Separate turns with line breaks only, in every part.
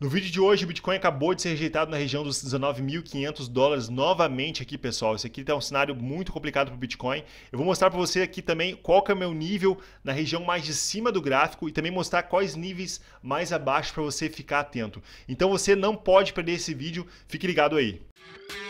No vídeo de hoje, o Bitcoin acabou de ser rejeitado na região dos 19.500 dólares novamente aqui, pessoal. Isso aqui tá um cenário muito complicado para o Bitcoin. Eu vou mostrar para você aqui também qual que é o meu nível na região mais de cima do gráfico e também mostrar quais níveis mais abaixo para você ficar atento. Então você não pode perder esse vídeo, fique ligado aí. Música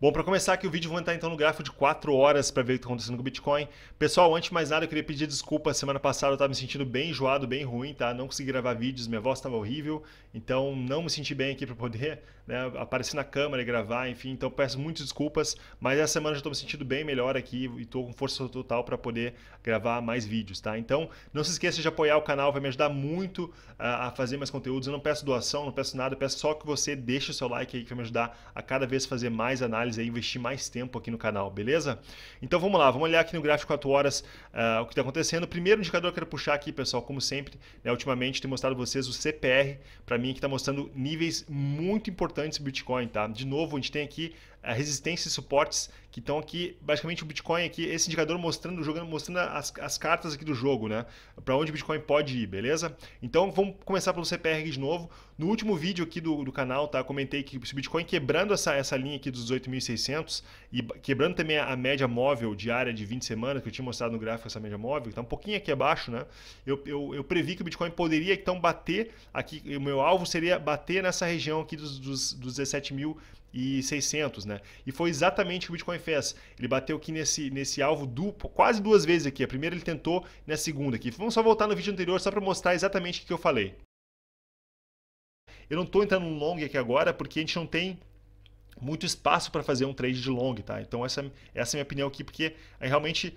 Bom, para começar aqui o vídeo, vou entrar então no gráfico de 4 horas para ver o que está acontecendo com o Bitcoin. Pessoal, antes de mais nada, eu queria pedir desculpa. Semana passada eu estava me sentindo bem enjoado, bem ruim, tá? Não consegui gravar vídeos, minha voz estava horrível, então não me senti bem aqui para poder né, aparecer na câmera e gravar, enfim. Então peço muitas desculpas, mas essa semana já estou me sentindo bem melhor aqui e estou com força total para poder gravar mais vídeos, tá? Então não se esqueça de apoiar o canal, vai me ajudar muito a, ah, a fazer mais conteúdos. Eu não peço doação, não peço nada, peço só que você deixe o seu like aí que vai me ajudar a cada vez fazer mais análise e investir mais tempo aqui no canal, beleza? Então vamos lá, vamos olhar aqui no gráfico 4 horas uh, o que está acontecendo. O Primeiro indicador que eu quero puxar aqui, pessoal, como sempre, né, ultimamente tenho mostrado vocês o CPR, para mim que está mostrando níveis muito importantes importantes Bitcoin, tá? De novo, a gente tem aqui a resistência e suportes que estão aqui, basicamente o Bitcoin aqui, esse indicador mostrando, jogando, mostrando as, as cartas aqui do jogo, né? Para onde o Bitcoin pode ir, beleza? Então vamos começar pelo CPR de novo. No último vídeo aqui do, do canal, tá? Comentei que se o Bitcoin quebrando essa, essa linha aqui dos 18.600 e quebrando também a, a, média móvel diária de 20 semanas, que eu tinha mostrado no gráfico essa média móvel, que tá um pouquinho aqui abaixo, né? Eu, eu, eu previ que o Bitcoin poderia então bater aqui, o meu alvo seria bater nessa região aqui dos, dos, dos 17 mil e 600, né? E foi exatamente o que o Bitcoin fez. Ele bateu aqui nesse, nesse alvo duplo, quase duas vezes aqui. A primeira ele tentou, na segunda aqui. Vamos só voltar no vídeo anterior só para mostrar exatamente o que eu falei. Eu não estou entrando no long aqui agora porque a gente não tem muito espaço para fazer um trade de long, tá? Então essa, essa é a minha opinião aqui, porque é realmente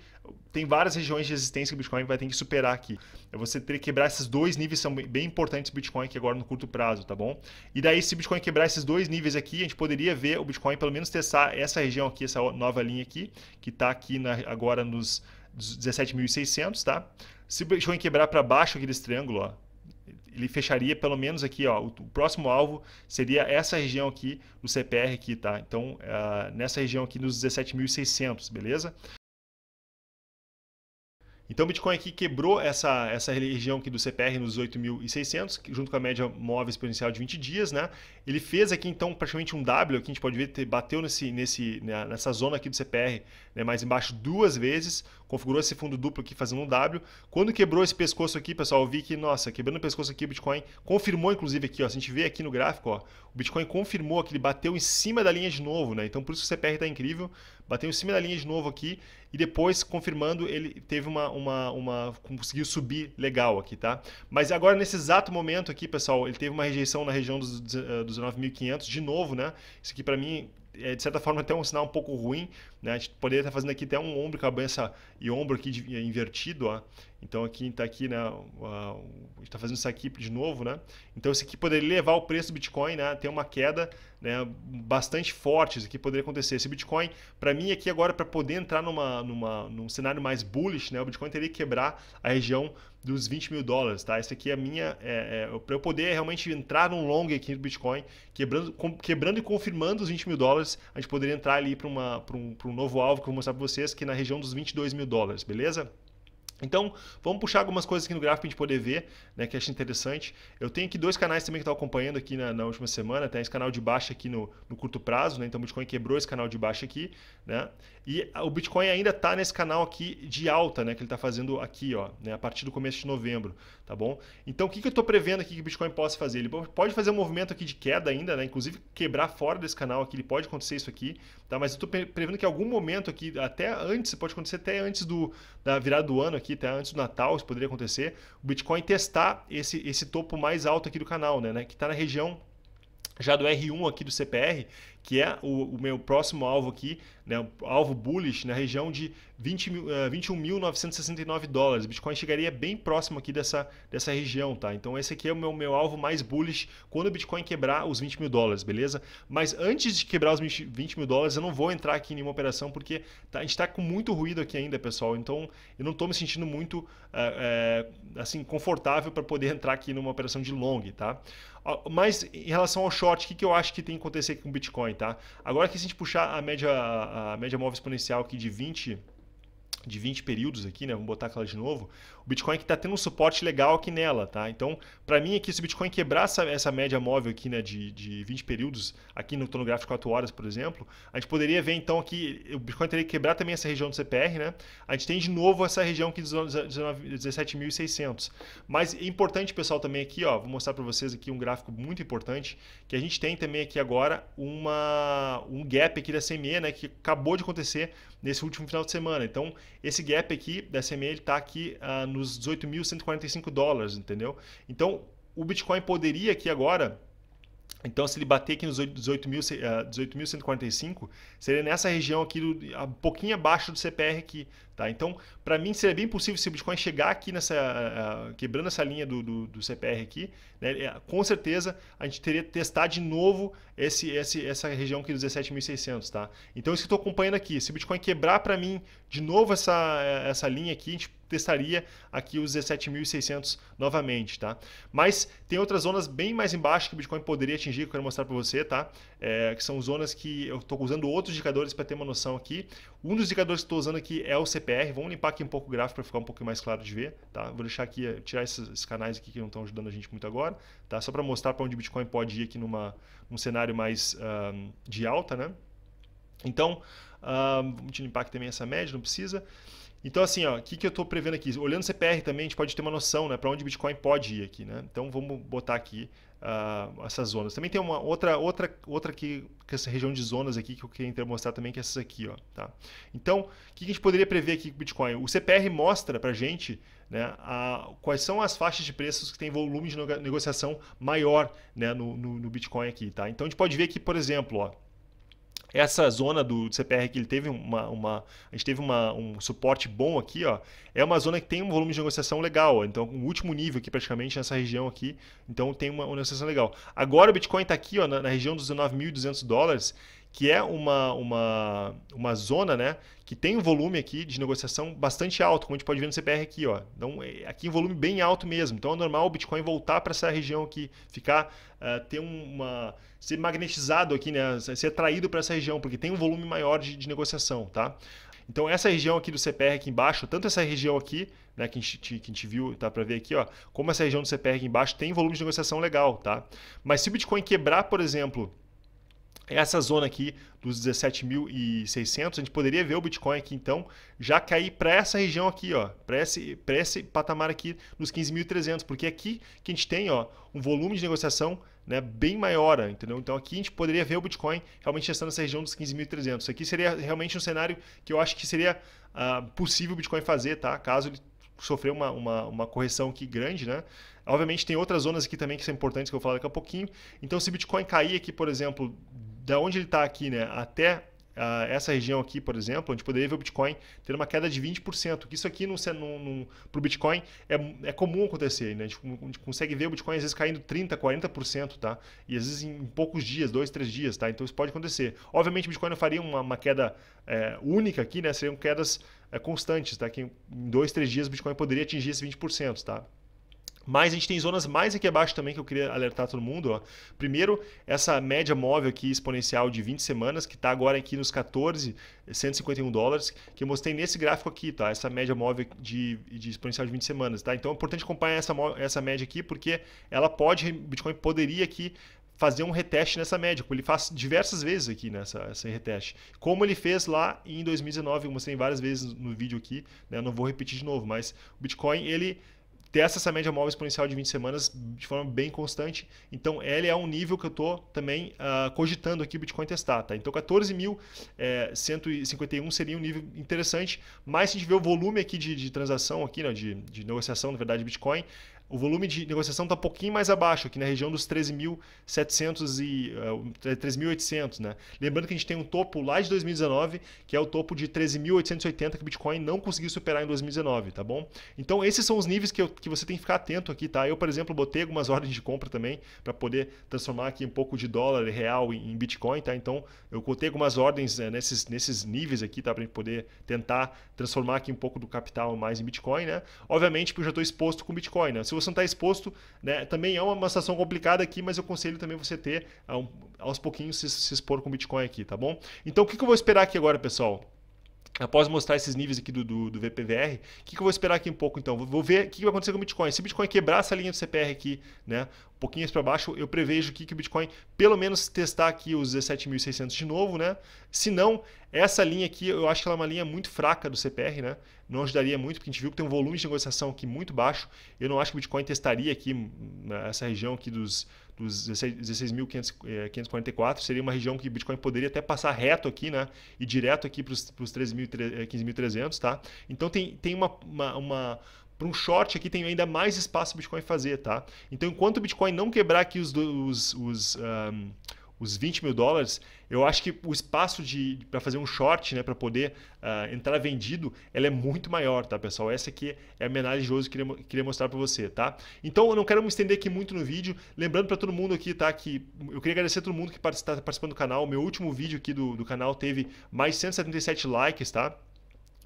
tem várias regiões de resistência que o Bitcoin vai ter que superar aqui. É você ter que quebrar esses dois níveis, são bem importantes o Bitcoin aqui agora no curto prazo, tá bom? E daí se o Bitcoin quebrar esses dois níveis aqui, a gente poderia ver o Bitcoin pelo menos testar essa região aqui, essa nova linha aqui, que está aqui na, agora nos 17.600, tá? Se o Bitcoin quebrar para baixo aqui desse triângulo, ó, ele fecharia pelo menos aqui, ó, o, o, próximo alvo seria essa região aqui do CPR aqui, tá? Então, uh, nessa região aqui nos 17.600, beleza? Então, o Bitcoin aqui quebrou essa, essa região aqui do CPR nos 8.600, junto com a média móvel exponencial de 20 dias, né? Ele fez aqui, então, praticamente um W, que a gente pode ver, bateu nesse, nesse, né, nessa zona aqui do CPR né, mais embaixo duas vezes, configurou esse fundo duplo aqui fazendo um W. Quando quebrou esse pescoço aqui, pessoal, eu vi que, nossa, quebrando o pescoço aqui, o Bitcoin confirmou, inclusive, aqui, ó, se a gente vê aqui no gráfico, ó, o Bitcoin confirmou que ele bateu em cima da linha de novo, né? Então, por isso que o CPR tá incrível, bateu em cima da linha de novo aqui e depois, confirmando, ele teve uma, uma, uma conseguiu subir legal aqui, tá? Mas agora, nesse exato momento aqui, pessoal, ele teve uma rejeição na região dos, eh, dos 19.500, de novo, né? Isso aqui, para mim, é, de certa forma, até um sinal um pouco ruim. Né? A gente poderia estar fazendo aqui até um ombro, cabeça e ombro aqui de, invertido. Ó. Então aqui está aqui, né? A gente está fazendo isso aqui de novo, né? Então isso aqui poderia levar o preço do Bitcoin, né? Tem uma queda, né? Bastante forte, isso aqui poderia acontecer. Esse Bitcoin, para mim aqui agora para poder entrar numa, numa, num cenário mais bullish, né? O Bitcoin teria que quebrar a região dos 20 mil dólares, tá? Isso aqui é a minha, é, é, para eu poder realmente entrar num long aqui do Bitcoin, quebrando, com, quebrando e confirmando os 20 mil dólares, a gente poderia entrar ali para um, um novo alvo que eu vou mostrar para vocês, que é na região dos 22 mil dólares, beleza? Então, vamos puxar algumas coisas aqui no gráfico para a gente poder ver, né, que acho interessante. Eu tenho aqui dois canais também que estão acompanhando aqui na, na, última semana, tem esse canal de baixa aqui no, no curto prazo, né, então o Bitcoin quebrou esse canal de baixa aqui, né, e o Bitcoin ainda está nesse canal aqui de alta, né, que ele está fazendo aqui, ó, né, a partir do começo de novembro tá bom? Então, o que, que eu estou prevendo aqui que o Bitcoin possa fazer? Ele pode fazer um movimento aqui de queda ainda, né? Inclusive, quebrar fora desse canal aqui, ele pode acontecer isso aqui, tá? Mas eu estou prevendo que algum momento aqui, até antes, pode acontecer até antes do, da virada do ano aqui, até antes do Natal, isso poderia acontecer, o Bitcoin testar esse, esse topo mais alto aqui do canal, né? né? Que está na região já do R1 aqui do CPR, que é o, o, meu próximo alvo aqui, né, alvo bullish na região de 20 mil, uh, eh, 21.969 dólares. Bitcoin chegaria bem próximo aqui dessa, dessa região, tá? Então esse aqui é o meu, meu alvo mais bullish quando o Bitcoin quebrar os 20 mil dólares, beleza? Mas antes de quebrar os 20 mil dólares, eu não vou entrar aqui em nenhuma operação porque tá, a gente está com muito ruído aqui ainda, pessoal. Então eu não estou me sentindo muito uh, uh, assim confortável para poder entrar aqui numa operação de long, tá? Mas em relação ao short, o que, que eu acho que tem que acontecer com o Bitcoin, tá? Agora que se a gente puxar a média, a média móvel exponencial aqui de 20 de 20 períodos aqui, né? Vamos botar aquela de novo. O Bitcoin que está tendo um suporte legal aqui nela, tá? Então, para mim aqui, se o Bitcoin quebrar essa, essa média móvel aqui, né, de, de 20 períodos, aqui no, tono gráfico 4 horas, por exemplo, a gente poderia ver então aqui, o Bitcoin teria que quebrar também essa região do CPR, né? A gente tem de novo essa região aqui de 17.600. Mas é importante, pessoal, também aqui, ó, vou mostrar para vocês aqui um gráfico muito importante, que a gente tem também aqui agora uma, um gap aqui da CME, né, que acabou de acontecer nesse último final de semana. Então, esse gap aqui da SMA está aqui ah, nos 18.145 dólares, entendeu? Então, o Bitcoin poderia aqui agora então, se ele bater aqui nos 18.145, ah, seria nessa região aqui, do, ah, um pouquinho abaixo do CPR aqui, Tá? Então, para mim, seria bem possível se o Bitcoin chegar aqui nessa. Uh, quebrando essa linha do, do, do CPR aqui, né? É, com certeza a gente teria que testar de novo esse, esse, essa região aqui dos 17.600. Tá? Então, isso que estou acompanhando aqui. Se o Bitcoin quebrar para mim de novo essa, essa linha aqui, a gente testaria aqui os 17.600 novamente, tá? Mas tem outras zonas bem mais embaixo que o Bitcoin poderia atingir, que eu quero mostrar para você, tá? É, que são zonas que eu estou usando outros indicadores para ter uma noção aqui. Um dos indicadores que estou usando aqui é o CPR. Vamos limpar aqui um pouco o gráfico para ficar um pouco mais claro de ver. Tá? Vou deixar aqui, eh, tirar esses, esses canais aqui que não estão ajudando a gente muito agora. Tá? Só para mostrar para onde o Bitcoin pode ir aqui numa, num cenário mais um, de alta. Né? Então, um, vamos limpar aqui também essa média, não precisa. Então, assim, o que, que eu estou prevendo aqui? Olhando o CPR também, a gente pode ter uma noção né, para onde o Bitcoin pode ir aqui. Né? Então, vamos botar aqui uh, essas zonas. Também tem uma outra, outra, outra que, que essa região de zonas aqui que eu queria mostrar também, que é essas aqui. Ó, tá? Então, o que, que a gente poderia prever aqui com o Bitcoin? O CPR mostra para a gente né, a, quais são as faixas de preços que têm volume de negociação maior né, no, no, no Bitcoin aqui. Tá? Então, a gente pode ver que, por exemplo, ó, essa zona do CPR que ele teve uma, uma a gente teve uma, um suporte bom aqui, ó, é uma zona que tem um volume de negociação legal, ó, então o um último nível aqui praticamente nessa região aqui, então tem uma, uma negociação legal. Agora o Bitcoin está aqui, ó, na, na região dos 19.200 dólares que é uma, uma, uma zona né, que tem um volume aqui de negociação bastante alto, como a gente pode ver no CPR aqui. Ó. Então, é, aqui um volume bem alto mesmo. Então, é normal o Bitcoin voltar para essa região aqui, ficar, uh, ter uma, ser magnetizado aqui, né, ser atraído para essa região, porque tem um volume maior de, de negociação. Tá? Então, essa região aqui do CPR aqui embaixo, tanto essa região aqui, né, que, a gente, que a gente viu, tá para ver aqui, ó, como essa região do CPR aqui embaixo tem volume de negociação legal, tá? Mas se o Bitcoin quebrar, por exemplo, essa zona aqui dos 17.600, a gente poderia ver o Bitcoin aqui então já cair para essa região aqui, ó, para esse, para esse patamar aqui nos 15.300, porque aqui que a gente tem, ó, um volume de negociação né, bem maior, entendeu? Então aqui a gente poderia ver o Bitcoin realmente testando nessa região dos 15.300. Isso aqui seria realmente um cenário que eu acho que seria uh, possível o Bitcoin fazer, tá? Caso ele sofrer uma, uma, uma, correção aqui grande, né? Obviamente tem outras zonas aqui também que são importantes que eu vou falar daqui a pouquinho. Então se o Bitcoin cair aqui, por exemplo, da onde ele está aqui, né, até uh, essa região aqui, por exemplo, onde poderia ver o Bitcoin ter uma queda de 20%, que isso aqui para o Bitcoin é, é, comum acontecer, né? A gente, a gente, consegue ver o Bitcoin às vezes caindo 30%, 40%, tá? E às vezes em poucos dias, dois, três dias, tá? Então isso pode acontecer. Obviamente o Bitcoin não faria uma, uma queda é, única aqui, né? Seriam quedas é, constantes, tá? Que em dois, três dias o Bitcoin poderia atingir esses 20%, tá? Mas a gente tem zonas mais aqui abaixo também que eu queria alertar todo mundo. Ó. Primeiro, essa média móvel aqui exponencial de 20 semanas, que está agora aqui nos 14, 151 dólares, que eu mostrei nesse gráfico aqui, tá? Essa média móvel de, de exponencial de 20 semanas, tá? Então é importante acompanhar essa, essa média aqui, porque ela pode, Bitcoin poderia aqui fazer um reteste nessa média, ele faz diversas vezes aqui nessa esse reteste. Como ele fez lá em 2019, eu mostrei várias vezes no vídeo aqui, né? Eu não vou repetir de novo, mas o Bitcoin, ele testa essa média móvel exponencial de 20 semanas de forma bem constante. Então, ele é um nível que eu estou também uh, cogitando aqui o Bitcoin testar. Tá? Então, 14.151 é, seria um nível interessante, mas se a gente ver o volume aqui de, de transação, aqui, né, de, de negociação, na verdade, Bitcoin, o volume de negociação está um pouquinho mais abaixo, aqui na região dos 13.700 e uh, eh, 13.800, eh, né? Lembrando que a gente tem um topo lá de 2019, que é o topo de 13.880 que o Bitcoin não conseguiu superar em 2019, tá bom? Então esses são os níveis que, eu, que você tem que ficar atento aqui, tá? Eu, por exemplo, botei algumas ordens de compra também para poder transformar aqui um pouco de dólar real em Bitcoin, tá? Então eu cotei algumas ordens né, nesses, nesses níveis aqui, tá? Para poder tentar transformar aqui um pouco do capital mais em Bitcoin, né? Obviamente, porque eu já estou exposto com Bitcoin, né? Se você não está exposto, né? Também é uma situação complicada aqui, mas eu aconselho também você ter ah, um, aos pouquinhos se, se, expor com Bitcoin aqui, tá bom? Então o que, que eu vou esperar aqui agora, pessoal? após mostrar esses níveis aqui do, do, do VPVR, o que, que, eu vou esperar aqui um pouco então? Vou ver o que, que vai acontecer com o Bitcoin. Se o Bitcoin quebrar essa linha do CPR aqui, né, um pouquinho para baixo, eu prevejo aqui que o Bitcoin pelo menos testar aqui os 17.600 de novo, né? Se não, essa linha aqui, eu acho que ela é uma linha muito fraca do CPR, né? Não ajudaria muito, porque a gente viu que tem um volume de negociação aqui muito baixo. Eu não acho que o Bitcoin testaria aqui né, essa região aqui dos dos 16.544, eh, seria uma região que o Bitcoin poderia até passar reto aqui, né? E direto aqui para os 15.300, tá? Então tem, tem uma, uma, uma para um short aqui tem ainda mais espaço o Bitcoin fazer, tá? Então enquanto o Bitcoin não quebrar aqui os, os, os um, os 20 mil dólares, eu acho que o espaço para fazer um short, né, para poder uh, entrar vendido, ela é muito maior, tá, pessoal? Essa aqui é a homenagem de hoje que eu queria, queria mostrar para você, tá? Então, eu não quero me estender aqui muito no vídeo. Lembrando para todo mundo aqui, tá, que eu queria agradecer a todo mundo que está participando do canal. meu último vídeo aqui do, do canal teve mais 177 likes, tá?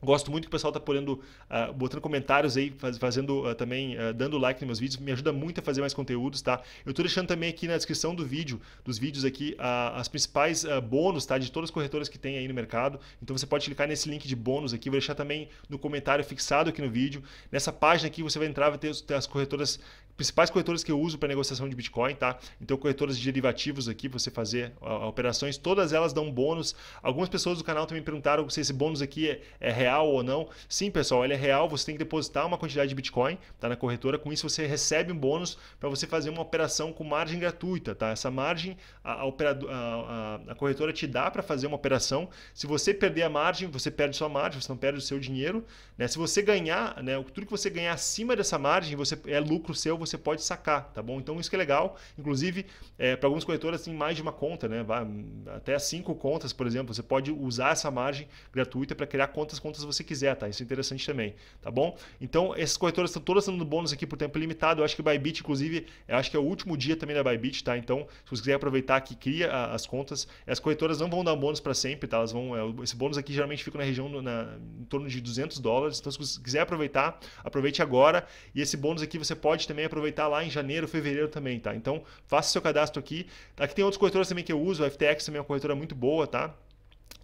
Gosto muito que o pessoal está uh, ah, botando comentários aí, faz, fazendo uh, também, uh, dando like nos meus vídeos, me ajuda muito a fazer mais conteúdos, tá? Eu estou deixando também aqui na descrição do vídeo, dos vídeos aqui, as principais bônus, tá? De todas as corretoras que tem aí no mercado. Então você pode clicar nesse link de bônus aqui, vou deixar também no comentário fixado aqui no vídeo. Nessa página aqui você vai entrar, vai ter as corretoras principais corretoras que eu uso para negociação de Bitcoin, tá? Então, corretoras de derivativos aqui, você fazer uh, operações, todas elas dão bônus. Algumas pessoas do canal também perguntaram se esse bônus aqui é, é, real ou não. Sim, pessoal, ele é real. Você tem que depositar uma quantidade de Bitcoin, tá? Na corretora. Com isso, você recebe um bônus para você fazer uma operação com margem gratuita, tá? Essa margem a, a, a, a corretora te dá para fazer uma operação. Se você perder a margem, você perde sua margem, você não perde o seu dinheiro, né? Se você ganhar, né? Tudo que você ganhar acima dessa margem, você é lucro seu, você pode sacar, tá bom? Então isso que é legal. Inclusive, é, para algumas corretoras tem mais de uma conta, né? Vai, até cinco contas, por exemplo. Você pode usar essa margem gratuita para criar quantas contas você quiser, tá? Isso é interessante também, tá bom? Então, essas corretoras estão todas dando bônus aqui por tempo limitado. Eu acho que Bybit, inclusive, eu acho que é o último dia também da Bybit, tá? Então, se você quiser aproveitar que cria as contas, as corretoras não vão dar bônus para sempre, tá? Elas vão, é, esse bônus aqui geralmente fica na região na, em torno de 200 dólares. Então, se você quiser aproveitar, aproveite agora. E esse bônus aqui você pode também aproveitar aproveitar lá em janeiro, fevereiro também, tá? Então, faça seu cadastro aqui. Aqui tem outras corretoras também que eu uso, a FTX também é uma corretora muito boa, tá?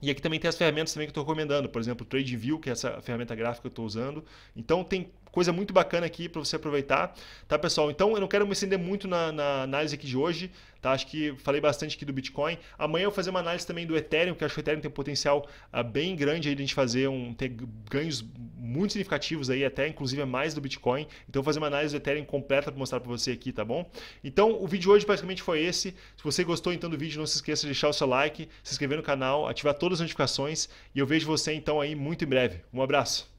E aqui também tem as ferramentas também que eu estou recomendando, por exemplo, o TradeView, que é essa ferramenta gráfica que eu estou usando. Então tem coisa muito bacana aqui para você aproveitar, tá, pessoal? Então, eu não quero me estender muito na, na, análise aqui de hoje, tá? Acho que falei bastante aqui do Bitcoin. Amanhã eu vou fazer uma análise também do Ethereum, que acho que o Ethereum tem um potencial ah, bem grande aí de a gente fazer um ter ganhos muito significativos aí, até inclusive é mais do Bitcoin. Então, eu vou fazer uma análise do Ethereum completa para mostrar para você aqui, tá bom? Então, o vídeo de hoje basicamente foi esse. Se você gostou então do vídeo, não se esqueça de deixar o seu like, se inscrever no canal, ativar todas as notificações e eu vejo você então aí muito em breve. Um abraço.